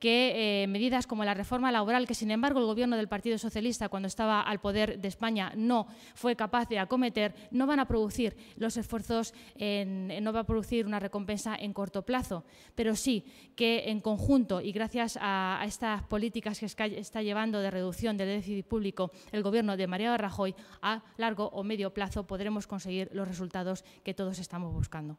que eh, medidas como la reforma laboral, que sin embargo el gobierno del Partido Socialista cuando estaba al poder de España no fue capaz de acometer, no van a producir los esfuerzos, eh, no va a producir una recompensa en corto plazo, pero sí que en conjunto y gracias a, estas políticas que está llevando de reducción del déficit público el gobierno de Mariano Rajoy, a largo o medio plazo podremos conseguir los resultados que todos estamos buscando.